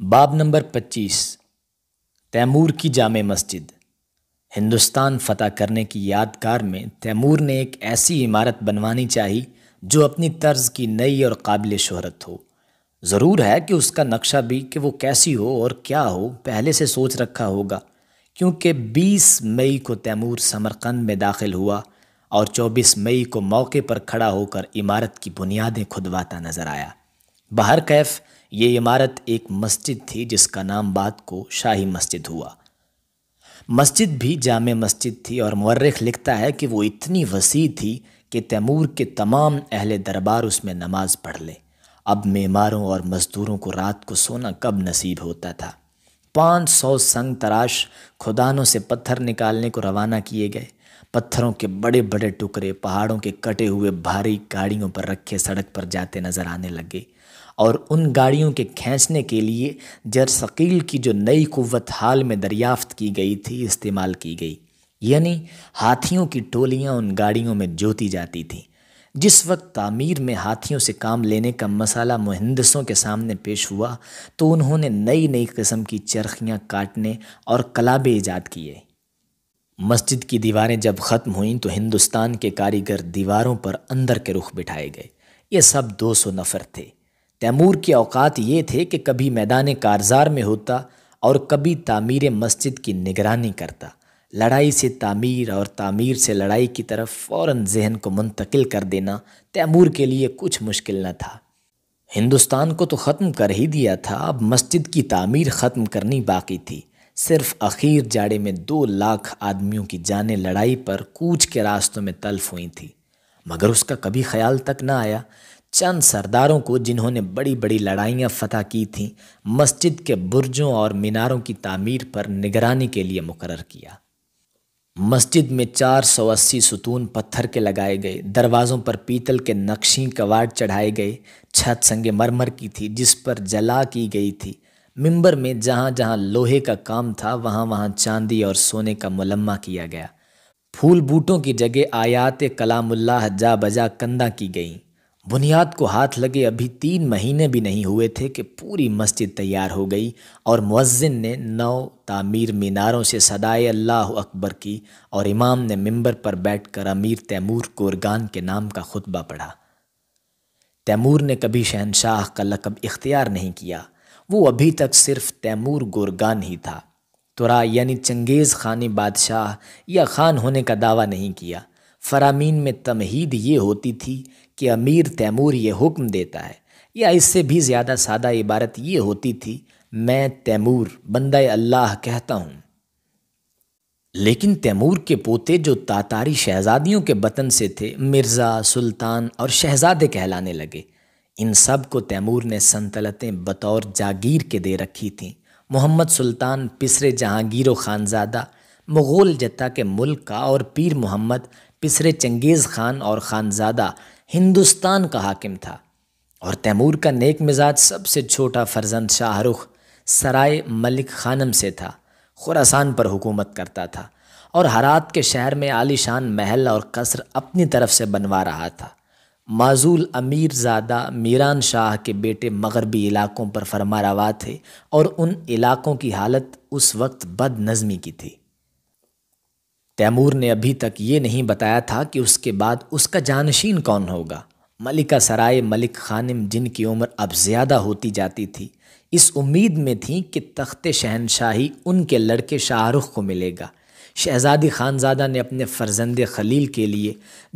बाब नंबर 25 तैमूर की जाम मस्जिद हिंदुस्तान फतह करने की यादगार में तैमूर ने एक ऐसी इमारत बनवानी चाहिए जो अपनी तर्ज की नई और काबिल शहरत हो ज़रूर है कि उसका नक्शा भी कि वो कैसी हो और क्या हो पहले से सोच रखा होगा क्योंकि 20 मई को तैमूर समरकंद में दाखिल हुआ और 24 मई को मौके पर खड़ा होकर इमारत की बुनियादें खुदवाता नज़र आया बाहर कैफ़ ये इमारत एक मस्जिद थी जिसका नाम बाद को शाही मस्जिद हुआ मस्जिद भी जाम मस्जिद थी और मर्रख लिखता है कि वो इतनी वसी थी कि तैमूर के तमाम अहल दरबार उसमें नमाज पढ़ ले अब मेमारों और मज़दूरों को रात को सोना कब नसीब होता था पाँच सौ संग तराश खुदानों से पत्थर निकालने को रवाना किए गए पत्थरों के बड़े बड़े टुकड़े पहाड़ों के कटे हुए भारी गाड़ियों पर रखे सड़क पर जाते नजर आने लगे और उन गाड़ियों के खींचने के लिए जरसकील की जो नई कुत हाल में दरियाफ्त की गई थी इस्तेमाल की गई यानी हाथियों की टोलियाँ उन गाड़ियों में जोती जाती थीं जिस वक्त तामीर में हाथियों से काम लेने का मसाला मुहंदसों के सामने पेश हुआ तो उन्होंने नई नई कस्म की चरखियाँ काटने और कलाबे ईजाद किए मस्जिद की दीवारें जब ख़त्म हुईं तो हिंदुस्तान के कारीगर दीवारों पर अंदर के रुख बिठाए गए ये सब 200 नफर थे तैमूर के अवकात ये थे कि कभी मैदान कारजार में होता और कभी तामीर मस्जिद की निगरानी करता लड़ाई से तामीर और तामीर से लड़ाई की तरफ फ़ौर जहन को मुंतकिल कर देना तैमूर के लिए कुछ मुश्किल न था हिंदुस्तान को तो ख़त्म कर ही दिया था अब मस्जिद की तामीर ख़त्म करनी बाकी थी सिर्फ अखीर जाड़े में दो लाख आदमियों की जाने लड़ाई पर कूच के रास्तों में तल्फ हुई थी मगर उसका कभी ख्याल तक ना आया चंद सरदारों को जिन्होंने बड़ी बड़ी लड़ाइयाँ फतह की थीं मस्जिद के बुर्जों और मीनारों की तामीर पर निगरानी के लिए मुकर किया मस्जिद में 480 सुतून पत्थर के लगाए गए दरवाज़ों पर पीतल के नक्शी कवाड़ चढ़ाए गए छत संगे मरमर की थी जिस पर जला की गई थी मिंबर में जहाँ जहाँ लोहे का काम था वहाँ वहाँ चांदी और सोने का मुलम्मा किया गया फूल बूटों की जगह आयात कलामुल्लाह जा बजा कंदा की गईं बुनियाद को हाथ लगे अभी तीन महीने भी नहीं हुए थे कि पूरी मस्जिद तैयार हो गई और मुज़िन ने नौ तामीर मीनारों से सदाए अल्लाह अकबर की और इमाम ने मिंबर पर बैठकर अमीर तैमूर कोरगान के नाम का खुतबा पढ़ा तैमूर ने कभी शहनशाह का लकब इख्तियार नहीं किया वो अभी तक सिर्फ तैमूर गोरगान ही था तुरा यानी चंगेज़ खान बादशाह या खान होने का दावा नहीं किया फरामीन में तमहीद ये होती थी कि अमीर तैमूर ये हुक्म देता है या इससे भी ज़्यादा सादा इबारत ये होती थी मैं तैमूर बंदा अल्लाह कहता हूँ लेकिन तैमूर के पोते जो तातारी शहजादियों के वतन से थे मिर्ज़ा सुल्तान और शहजादे कहलाने लगे इन सब को तैमूर ने संतलतें बतौर जागीर के दे रखी थीं मोहम्मद सुल्तान पिसरे जहांगीर खानजादा मुग़ल जत्ता के मुल्क का और पीर मोहम्मद पिसरे चंगेज़ खान और खानजादा हिंदुस्तान का हाकिम था और तैमूर का नेक मिजाज सबसे छोटा फर्जंद शाहरुख सराय मलिक खानम से था खुरासान पर हुकूमत करता था और हरात के शहर में आलीशान महल और कसर अपनी तरफ से बनवा रहा था माजूल अमीर ज़्यादा मीरान शाह के बेटे मगरबी इलाकों पर फरमा रवा थे और उन इलाकों की हालत उस वक्त बदनज़मी की थी तैमूर ने अभी तक ये नहीं बताया था कि उसके बाद उसका जानशीन कौन होगा मलिका सराय मलिक खानिम जिनकी उम्र अब ज़्यादा होती जाती थी इस उम्मीद में थी कि तख्त शहनशाही उनके लड़के शाहरुख को मिलेगा शहजादी खानजादा ने अपने फर्जंद खलील के लिए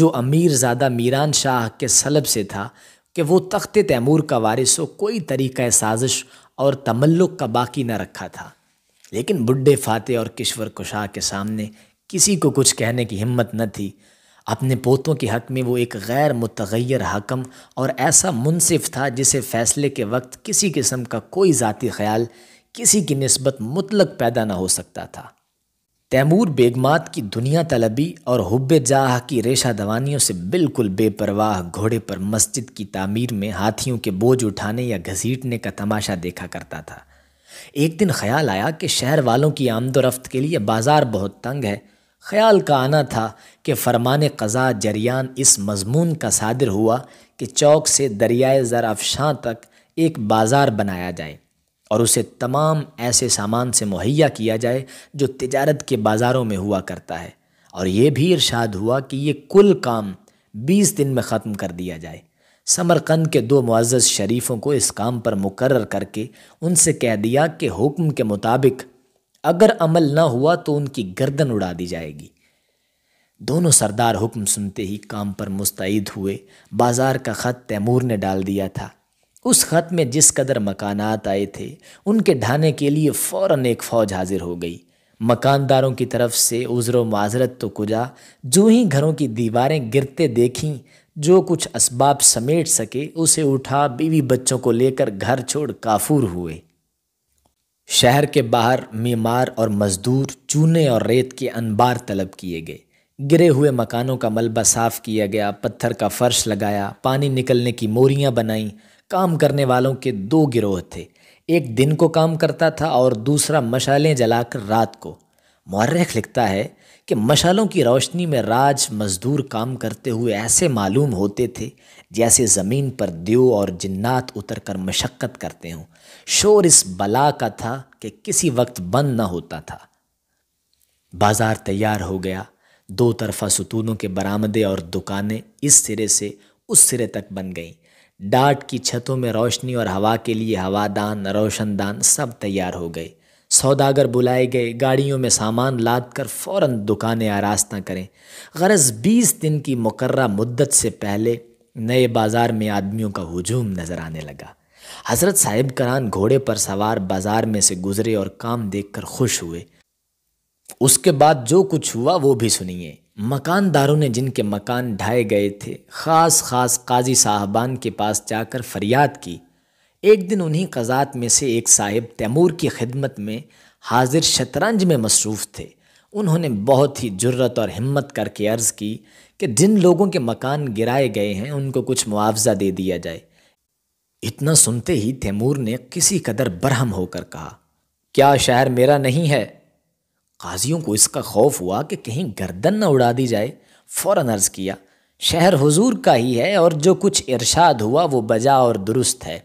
जो अमीरजादा मीरान शाह के सलब से था कि वो तख्त तैमूर का वारिस हो कोई तरीक़ साजिश और तमल्लुक का बाकी न रखा था लेकिन बुढ़े फातह और किश्वर कुशाह के सामने किसी को कुछ कहने की हिम्मत न थी अपने पोतों के हक़ में वो एक गैर मुतगैर हकम और ऐसा मुनसिफ था जिसे फ़ैसले के वक्त किसी किस्म का कोई ज़ाती ख्याल किसी की नस्बत मुतलक पैदा ना हो सकता था तैमूर बेगमात की दुनिया तलबी और हब जाह की रेशा दवानियों से बिल्कुल बेपरवाह घोड़े पर मस्जिद की तामीर में हाथियों के बोझ उठाने या घसीटने का तमाशा देखा करता था एक दिन ख्याल आया कि शहर वालों की आमदोरफ्त के लिए बाज़ार बहुत तंग है ख्याल का आना था कि फरमान कज़ा जरियान इस मजमून का सादिर हुआ कि चौक से दरियाए ज़राफशां तक एक बाज़ार बनाया जाए और उसे तमाम ऐसे सामान से मुहैया किया जाए जो तिजारत के बाज़ारों में हुआ करता है और ये भी इरशाद हुआ कि ये कुल काम बीस दिन में ख़त्म कर दिया जाए समरकंद के दो मुआज़ शरीफों को इस काम पर मुकर करके उनसे कह दिया कि हुक्म के मुताबिक अगर अमल ना हुआ तो उनकी गर्दन उड़ा दी जाएगी दोनों सरदार हुक्म सुनते ही काम पर मुस्तैद हुए बाज़ार का ख़त तैमूर ने डाल दिया था उस ख़त में जिस कदर मकानात आए थे उनके ढाने के लिए फ़ौर एक फ़ौज हाजिर हो गई मकानदारों की तरफ से उज़र माजरत तो कुजा जो ही घरों की दीवारें गिरते देखीं जो कुछ इसबाब समेट सके उसे उठा बीवी बच्चों को लेकर घर छोड़ काफूर हुए शहर के बाहर मीमार और मजदूर चूने और रेत के अनबार तलब किए गए गिरे हुए मकानों का मलबा साफ किया गया पत्थर का फर्श लगाया पानी निकलने की मोरियाँ बनाईं काम करने वालों के दो गिरोह थे एक दिन को काम करता था और दूसरा मशालें जलाकर रात को मौर्रख लिखता है कि मशालों की रोशनी में राज मज़दूर काम करते हुए ऐसे मालूम होते थे जैसे ज़मीन पर दियो और जन्नात उतर कर मशक्क़त करते हों शोर इस बला का था कि किसी वक्त बंद न होता था बाज़ार तैयार हो गया दो तरफा सतूनों के बरामदे और दुकानें इस सिरे से उस सिरे तक बन गईं डाट की छतों में रोशनी और हवा के लिए हवादान रोशनदान सब तैयार हो गए सौदागर बुलाए गए गाड़ियों में सामान लाद कर फौरन दुकानें आरास्ता करें गरज बीस दिन की मुकर मुद्दत से पहले नए बाज़ार में आदमियों का हजूम नज़र आने लगा हज़रत साहिब करान घोड़े पर सवार बाज़ार में से गुज़रे और काम देखकर खुश हुए उसके बाद जो कुछ हुआ वो भी सुनिए मकानदारों ने जिनके मकान ढाए गए थे ख़ास ख़ास काजी साहबान के पास जाकर फरियाद की एक दिन उन्हीं कज़ात में से एक साहिब तैमूर की खिदमत में हाजिर शतरंज में मसरूफ़ थे उन्होंने बहुत ही जुर्रत और हिम्मत करके अर्ज़ की कि जिन लोगों के मकान गिराए गए हैं उनको कुछ मुआवजा दे दिया जाए इतना सुनते ही तैमूर ने किसी कदर बरहम होकर कहा क्या शहर मेरा नहीं है काजियों को इसका खौफ हुआ कि कहीं गर्दन न उड़ा दी जाए फौरन अर्ज़ किया शहर हुजूर का ही है और जो कुछ इरशाद हुआ वो बजा और दुरुस्त है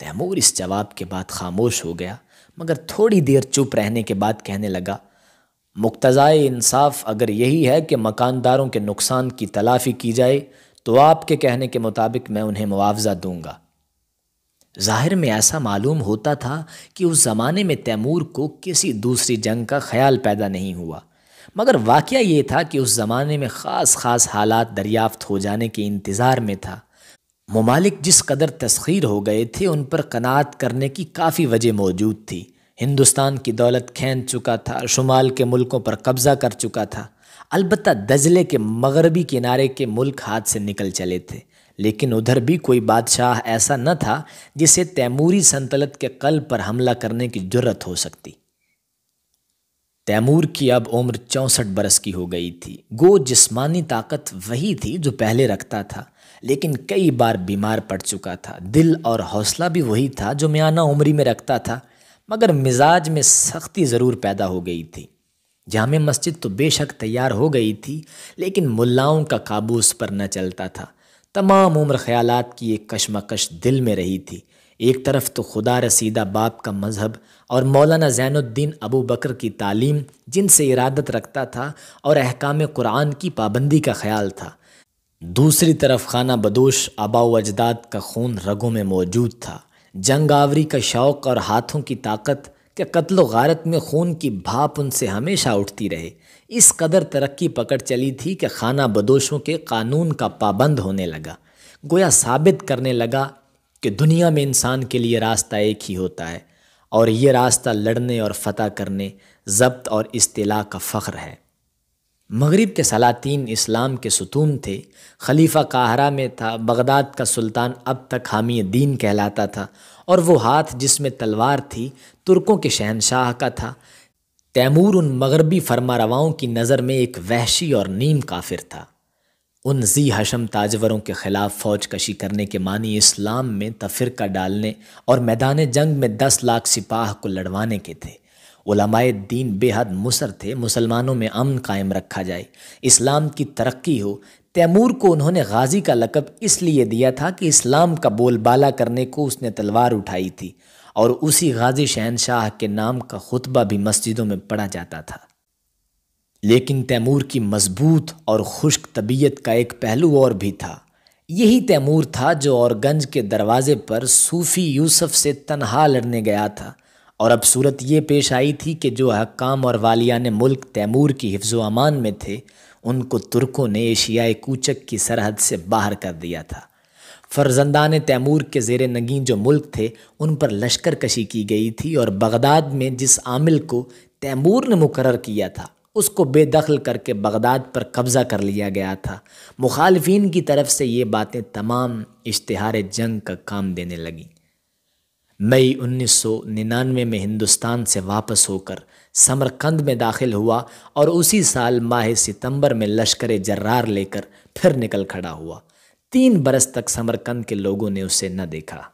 तैमूर इस जवाब के बाद खामोश हो गया मगर थोड़ी देर चुप रहने के बाद कहने लगा मुक्तज़ाए इंसाफ अगर यही है कि मकानदारों के नुकसान की तलाफी की जाए तो आपके कहने के मुताबिक मैं उन्हें मुआवजा दूंगा जाहिर में ऐसा मालूम होता था कि उस ज़माने में तैमूर को किसी दूसरी जंग का ख्याल पैदा नहीं हुआ मगर वाक़ ये था कि उस ज़माने में ख़ास ख़ास हालात दरियाफ्त हो जाने के इंतज़ार में था ममालिक जिस कदर तस्खीर हो गए थे उन पर कनात करने की काफ़ी वजह मौजूद थी हिंदुस्तान की दौलत खेन चुका था शुमाल के मुल्कों पर कब्ज़ा कर चुका था अलबत् दजले के मगरबी किनारे के मुल्क हाथ से निकल चले थे लेकिन उधर भी कोई बादशाह ऐसा न था जिसे तैमूरी संतलत के कल पर हमला करने की जरूरत हो सकती तैमूर की अब उम्र चौंसठ बरस की हो गई थी गो जिस्मानी ताकत वही थी जो पहले रखता था लेकिन कई बार बीमार पड़ चुका था दिल और हौसला भी वही था जो मियाना उमरी में रखता था मगर मिजाज में सख्ती ज़रूर पैदा हो गई थी जाम मस्जिद तो बेशक तैयार हो गई थी लेकिन मुल्लाओं का काबू उस पर न चलता था तमाम उम्र ख्याल की एक कशमकश दिल में रही थी एक तरफ तो खुदा रसीदा बाप का मज़हब और मौलाना ज़ैनुद्दीन अबू बकर की तालीम जिनसे इरादत रखता था और अहकाम कुरान की पाबंदी का ख्याल था दूसरी तरफ खाना बदोश आबा अजदाद का खून रगों में मौजूद था जंग आवरी का शौक़ और हाथों की ताकत के कत्ल गारत में खून की भाप उनसे हमेशा उठती रहे इस कदर तरक्की पकड़ चली थी कि खाना बदोशों के कानून का पाबंद होने लगा गोया साबित करने लगा कि दुनिया में इंसान के लिए रास्ता एक ही होता है और ये रास्ता लड़ने और फतह करने जब्त और अतला का फ़ख्र है मगरिब के सलातीन इस्लाम के सुतून थे खलीफा काहरा में था बगदाद का सुल्तान अब तक हामी दीन कहलाता था और वो हाथ जिसमें तलवार थी तुर्कों के शहनशाह का था तैमूर उन मगरबी फरमारवाओं की नज़र में एक वहशी और नीम काफिर था उन जी हशम ताजवरों के ख़िलाफ़ फ़ौज कशी करने के मानी इस्लाम में तफरका डालने और मैदान जंग में दस लाख सिपाह को लड़वाने के थे उलमाए दीन बेहद मुसर थे मुसलमानों में अमन कायम रखा जाए इस्लाम की तरक्की हो तैमूर को उन्होंने गाजी का लकब इसलिए दिया था कि इस्लाम का बोलबाला करने को उसने तलवार उठाई थी और उसी गाजी शहनशाह के नाम का खुतबा भी मस्जिदों में पढ़ा जाता था लेकिन तैमूर की मजबूत और खुश्क तबीयत का एक पहलू और भी था यही तैमूर था जो औरगंज के दरवाज़े पर सूफ़ी यूसुफ से तनहा लड़ने गया था और अब सूरत ये पेश आई थी कि जो हकाम और वालियान मुल्क तैमूर की हिफ्ज़ अमान में थे उनको तुर्कों ने एशियाई कूचक की सरहद से बाहर कर दिया था फर्जंदान तैमूर के जेर नगीं जो मुल्क थे उन पर लश्कर कशी की गई थी और बगदाद में जिस आमिल को तैमूर ने मुकर किया था उसको बेदखल करके बगदाद पर कब्ज़ा कर लिया गया था मुखालफन की तरफ से ये बातें तमाम इश्तहार जंग का काम देने लगीं मई 1999 में हिंदुस्तान से वापस होकर समरकंद में दाखिल हुआ और उसी साल माह सितंबर में लश्कर जर्रार लेकर फिर निकल खड़ा हुआ तीन बरस तक समरकंद के लोगों ने उसे न देखा